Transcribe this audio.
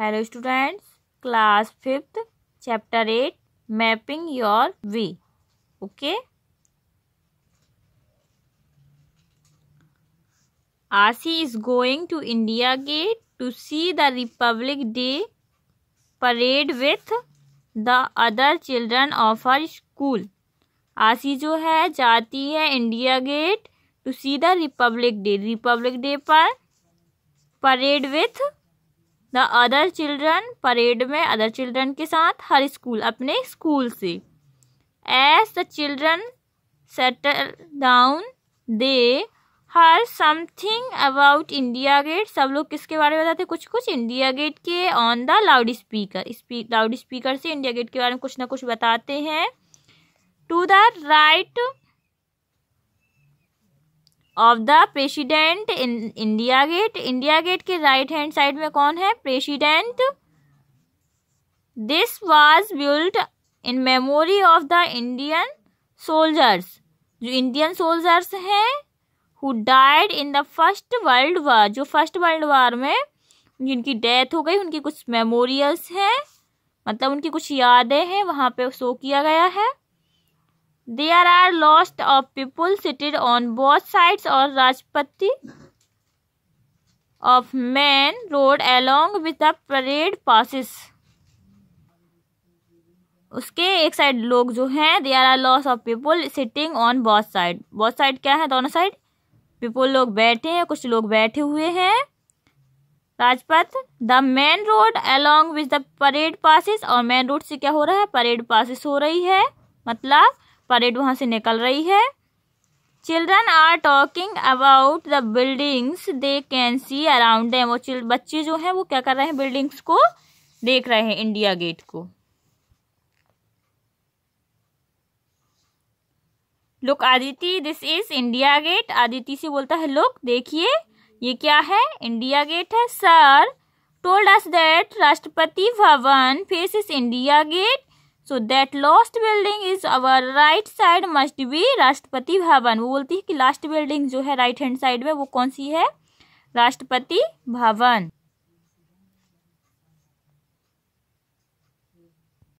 Hello students class fifth chapter eight mapping your way okay Ashi is going to India Gate to see the Republic Day parade with the other children of her school Ashi जो है जाती है India Gate to see the Republic Day Republic Day पर parade with the other children parade में other children के साथ her school अपने school से as the children settle down they hear something about India gate सब लोग किसके बारे में बताते कुछ कुछ इंडिया गेट के on the loudspeaker loudspeaker से इंडिया गेट के बारे में कुछ ना कुछ बताते हैं to the right of the president in India Gate India Gate के राइट हैंड साइड में कौन है president this was built in memory of the Indian soldiers जो इंडियन सोल्जर्स हैं who died in the First World War जो first World वार में जिनकी death हो गई उनकी कुछ मेमोरियल्स हैं मतलब उनकी कुछ यादें हैं वहाँ पे शो किया गया है There are लॉस्ट of people seated on both sides of Rajpati of main road along with the parade passes. उसके एक साइड लोग जो हैं they are lots of people sitting on both side both side क्या है दोनों साइड पीपल लोग बैठे हैं कुछ लोग बैठे हुए हैं Rajpath the main road along with the parade passes और मेन रोड से क्या हो रहा है परेड पासिस हो रही है मतलब परेड वहाँ से निकल रही है children are talking about the buildings they can see around वो बच्चे जो हैं वो क्या कर रहे हैं बिल्डिंग्स को देख रहे हैं इंडिया गेट को look Aditi this is India Gate Aditi से बोलता है लुक देखिए ये क्या है इंडिया गेट है sir told us that Rashtrapati Bhavan face is India Gate so that last building is our right side must be Rashtrapati Bhavan वो बोलती है कि लास्ट बिल्डिंग जो है राइट हैंड साइड में वो कौन सी है राष्ट्रपति भवन